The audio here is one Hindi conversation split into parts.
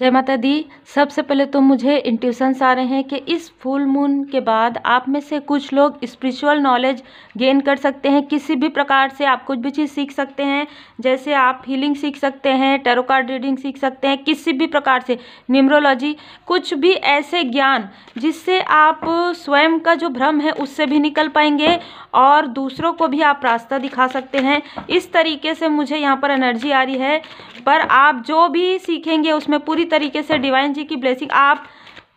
जय माता दी सबसे पहले तो मुझे इंट्यूशंस आ रहे हैं कि इस फुल मून के बाद आप में से कुछ लोग स्पिरिचुअल नॉलेज गेन कर सकते हैं किसी भी प्रकार से आप कुछ भी चीज़ सीख सकते हैं जैसे आप हीलिंग सीख सकते हैं टेरो कार्ड रीडिंग सीख सकते हैं किसी भी प्रकार से न्यूमरोलॉजी कुछ भी ऐसे ज्ञान जिससे आप स्वयं का जो भ्रम है उससे भी निकल पाएंगे और दूसरों को भी आप रास्ता दिखा सकते हैं इस तरीके से मुझे यहाँ पर एनर्जी आ रही है पर आप जो भी सीखेंगे उसमें पूरी पूरी तरीके से डिवाइन जी की ब्लेसिंग आप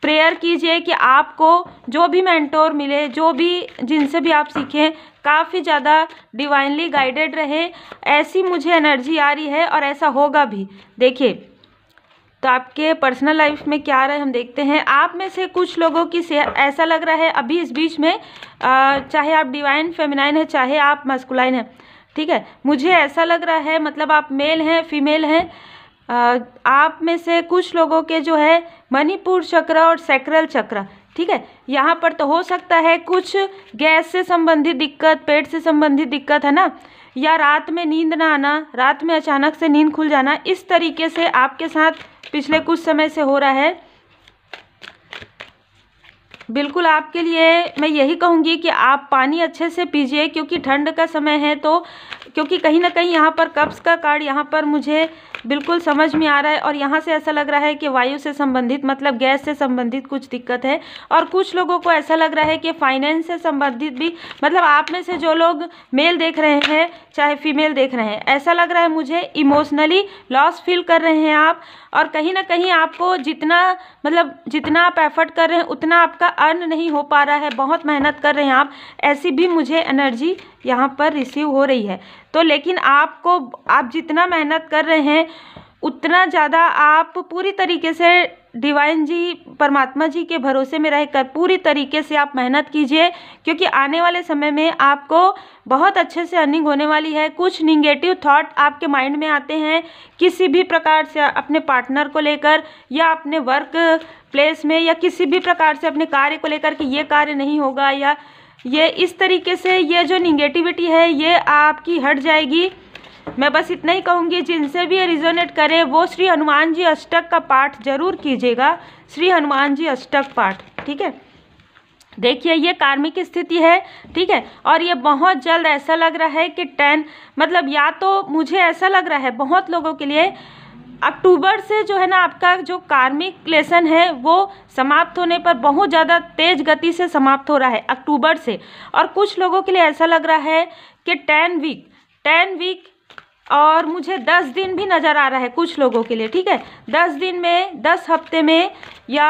प्रेयर कीजिए कि आपको जो भी मैंटोर मिले जो भी जिनसे भी आप सीखें काफ़ी ज़्यादा डिवाइनली गाइडेड रहे ऐसी मुझे एनर्जी आ रही है और ऐसा होगा भी देखिए तो आपके पर्सनल लाइफ में क्या आ रहा है हम देखते हैं आप में से कुछ लोगों की सेहत ऐसा लग रहा है अभी इस बीच में आ, चाहे आप डिवाइन फेमिनाइन है चाहे आप मस्कुलाइन है ठीक है मुझे ऐसा लग रहा है मतलब आप मेल हैं फीमेल हैं आप में से कुछ लोगों के जो है मणिपुर चक्र और सैक्रल चक्र ठीक है यहाँ पर तो हो सकता है कुछ गैस से संबंधित दिक्कत पेट से संबंधित दिक्कत है ना या रात में नींद ना आना रात में अचानक से नींद खुल जाना इस तरीके से आपके साथ पिछले कुछ समय से हो रहा है बिल्कुल आपके लिए मैं यही कहूँगी कि आप पानी अच्छे से पीजिए क्योंकि ठंड का समय है तो क्योंकि कहीं ना कहीं यहाँ पर कब्ज़ का कार्ड यहाँ पर मुझे बिल्कुल समझ में आ रहा है और यहाँ से ऐसा लग रहा है कि वायु से संबंधित मतलब गैस से संबंधित कुछ दिक्कत है और कुछ लोगों को ऐसा लग रहा है कि फाइनेंस से संबंधित भी मतलब आप में से जो लोग मेल देख रहे हैं चाहे फीमेल देख रहे हैं ऐसा लग रहा है मुझे इमोशनली लॉस फील कर रहे हैं आप और कहीं ना कहीं आपको जितना मतलब जितना आप एफर्ट कर रहे हैं उतना आपका अर्न नहीं हो पा रहा है बहुत मेहनत कर रहे हैं आप ऐसी भी मुझे एनर्जी यहाँ पर रिसीव हो रही है तो लेकिन आपको आप जितना मेहनत कर रहे हैं उतना ज़्यादा आप पूरी तरीके से डिवाइन जी परमात्मा जी के भरोसे में रहकर पूरी तरीके से आप मेहनत कीजिए क्योंकि आने वाले समय में आपको बहुत अच्छे से अर्निंग होने वाली है कुछ निगेटिव थॉट आपके माइंड में आते हैं किसी भी प्रकार से अपने पार्टनर को लेकर या अपने वर्क प्लेस में या किसी भी प्रकार से अपने कार्य को लेकर के ये कार्य नहीं होगा या ये इस तरीके से ये जो निगेटिविटी है ये आपकी हट जाएगी मैं बस इतना ही कहूँगी जिनसे भी ये रिजोनेट करे वो श्री हनुमान जी अष्टक का पाठ जरूर कीजिएगा श्री हनुमान जी अष्टक पाठ ठीक है देखिए ये कार्मिक स्थिति है ठीक है और ये बहुत जल्द ऐसा लग रहा है कि टेन मतलब या तो मुझे ऐसा लग रहा है बहुत लोगों के लिए अक्टूबर से जो है ना आपका जो कार्मिक लेसन है वो समाप्त होने पर बहुत ज़्यादा तेज़ गति से समाप्त हो रहा है अक्टूबर से और कुछ लोगों के लिए ऐसा लग रहा है कि टेन वीक टेन वीक और मुझे दस दिन भी नज़र आ रहा है कुछ लोगों के लिए ठीक है दस दिन में दस हफ्ते में या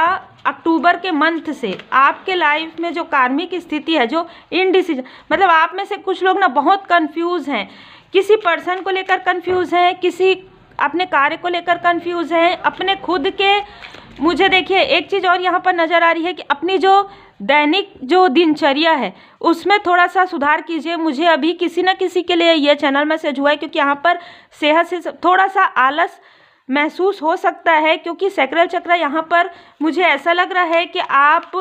अक्टूबर के मंथ से आपके लाइफ में जो कार्मिक स्थिति है जो इनडिसीजन मतलब आप में से कुछ लोग ना बहुत कन्फ्यूज़ हैं किसी पर्सन को लेकर कन्फ्यूज़ हैं किसी अपने कार्य को लेकर कंफ्यूज हैं अपने खुद के मुझे देखिए एक चीज़ और यहाँ पर नज़र आ रही है कि अपनी जो दैनिक जो दिनचर्या है उसमें थोड़ा सा सुधार कीजिए मुझे अभी किसी ना किसी के लिए यह चैनल मैसेज हुआ है क्योंकि यहाँ पर सेहत से थोड़ा सा आलस महसूस हो सकता है क्योंकि सैक्रल चक्र यहाँ पर मुझे ऐसा लग रहा है कि आप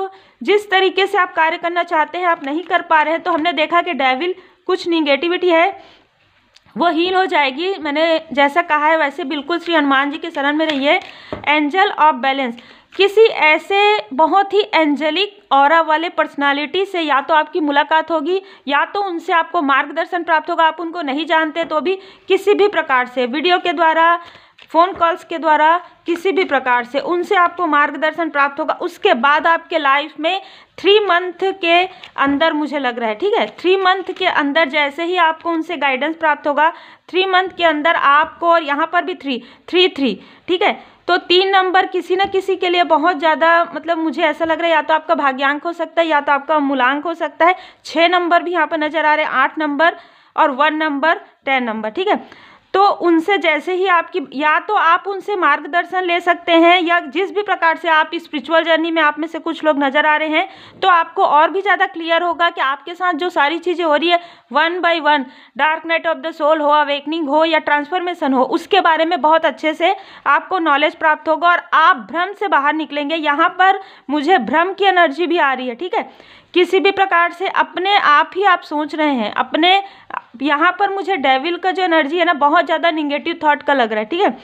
जिस तरीके से आप कार्य करना चाहते हैं आप नहीं कर पा रहे हैं तो हमने देखा कि डेविल कुछ निगेटिविटी है वो हील हो जाएगी मैंने जैसा कहा है वैसे बिल्कुल श्री हनुमान जी के शरण में रहिए एंजल ऑफ बैलेंस किसी ऐसे बहुत ही एंजलिक और वाले पर्सनालिटी से या तो आपकी मुलाकात होगी या तो उनसे आपको मार्गदर्शन प्राप्त होगा आप उनको नहीं जानते तो भी किसी भी प्रकार से वीडियो के द्वारा फ़ोन कॉल्स के द्वारा किसी भी प्रकार से उनसे आपको मार्गदर्शन प्राप्त होगा उसके बाद आपके लाइफ में थ्री मंथ के अंदर मुझे लग रहा है ठीक है थ्री मंथ के अंदर जैसे ही आपको उनसे गाइडेंस प्राप्त होगा थ्री मंथ के अंदर आपको और यहाँ पर भी थ्री थ्री थ्री ठीक है तो तीन नंबर किसी न किसी के लिए बहुत ज़्यादा मतलब मुझे ऐसा लग रहा है या तो आपका भाग्यांक हो सकता है या तो आपका मूलांक हो सकता है छः नंबर भी यहाँ पर नजर आ रहे हैं आठ नंबर और वन नंबर टेन नंबर ठीक है तो उनसे जैसे ही आपकी या तो आप उनसे मार्गदर्शन ले सकते हैं या जिस भी प्रकार से आप स्पिरिचुअल जर्नी में आप में से कुछ लोग नज़र आ रहे हैं तो आपको और भी ज़्यादा क्लियर होगा कि आपके साथ जो सारी चीज़ें हो रही है one by one dark night of the soul हो अवेकनिंग हो या ट्रांसफॉर्मेशन हो उसके बारे में बहुत अच्छे से आपको नॉलेज प्राप्त होगा और आप भ्रम से बाहर निकलेंगे यहाँ पर मुझे भ्रम की एनर्जी भी आ रही है ठीक है किसी भी प्रकार से अपने आप ही आप सोच रहे हैं अपने यहाँ पर मुझे डेविल का जो एनर्जी है ना बहुत ज़्यादा निगेटिव थॉट का लग रहा है ठीक है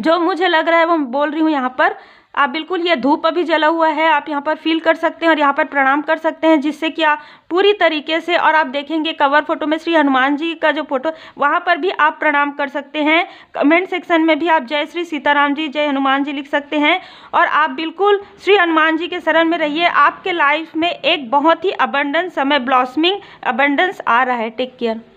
जो मुझे लग रहा है वो बोल रही हूँ यहाँ पर आप बिल्कुल ये धूप अभी जला हुआ है आप यहाँ पर फील कर सकते हैं और यहाँ पर प्रणाम कर सकते हैं जिससे कि आप पूरी तरीके से और आप देखेंगे कवर फोटो में श्री हनुमान जी का जो फोटो वहाँ पर भी आप प्रणाम कर सकते हैं कमेंट सेक्शन में भी आप जय श्री सीताराम जी जय हनुमान जी लिख सकते हैं और आप बिल्कुल श्री हनुमान जी के शरण में रहिए आपके लाइफ में एक बहुत ही अबंडन समय ब्लॉसमिंग अबंडेंस आ रहा है टेक केयर